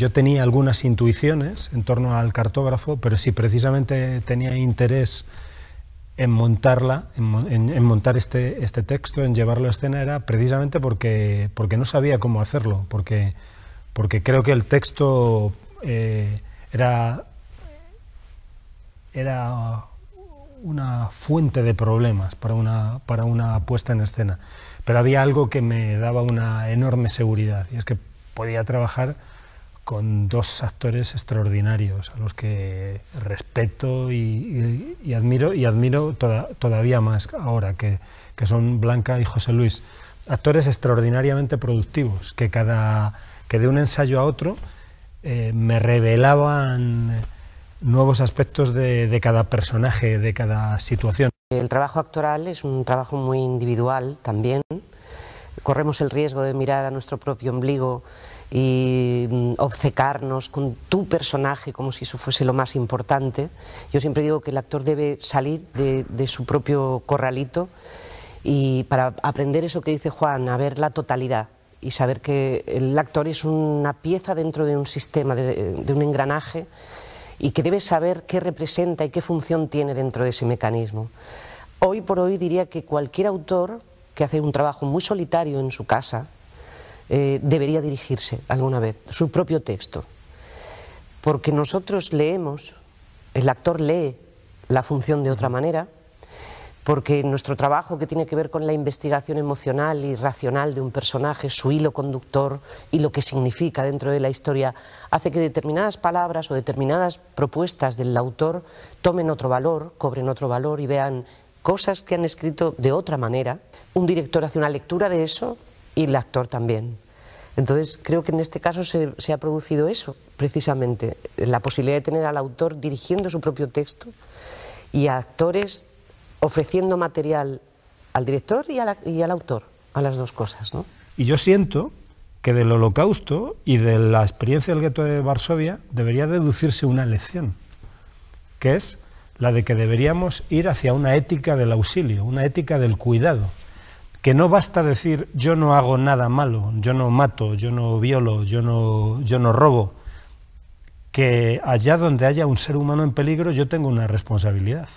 yo tenía algunas intuiciones en torno al cartógrafo, pero si precisamente tenía interés en montarla, en, montar este, este, texto, en llevarlo a escena, era precisamente porque, porque no sabía cómo hacerlo, porque, porque creo que el texto eh, era, era una fuente de problemas para una, para una puesta en escena. Pero había algo que me daba una enorme seguridad, y es que podía trabajar con dos actores extraordinarios a los que respeto y, admiro y admiro todavía más ahora que, son Blanca y José Luis actores extraordinariamente productivos que cada que de un ensayo a otro eh, me revelaban nuevos aspectos de, de, cada personaje de cada situación el trabajo actoral es un trabajo muy individual también corremos el riesgo de mirar a nuestro propio ombligo y mm, obcecarnos con tu personaje como si eso fuese lo más importante. Yo siempre digo que el actor debe salir de, su propio corralito y para aprender eso que dice Juan, a ver la totalidad y saber que el actor es una pieza dentro de un sistema, de un engranaje y que debe saber qué representa y qué función tiene dentro de ese mecanismo. Hoy por hoy diría que cualquier autor que hace un trabajo muy solitario en su casa, eh, debería dirigirse alguna vez, su propio texto. Porque nosotros leemos, el actor lee la función de otra manera, porque nuestro trabajo que tiene que ver con la investigación emocional y racional de un personaje, su hilo conductor y lo que significa dentro de la historia, hace que determinadas palabras o determinadas propuestas del autor tomen otro valor, cobren otro valor y vean cosas que han escrito de otra manera, un director hace una lectura de eso y el actor también. Entonces creo que en este caso se, ha producido eso, precisamente, la posibilidad de tener al autor dirigiendo su propio texto y a actores ofreciendo material al director y, y al autor, a las dos cosas. ¿no? Y yo siento que del holocausto y de la experiencia del gueto de Varsovia debería deducirse una lección, que es la de que deberíamos ir hacia una ética del auxilio, una ética del cuidado, que no basta decir yo no hago nada malo, yo no mato, yo no violo, yo no, yo no robo, que allá donde haya un ser humano en peligro yo tengo una responsabilidad.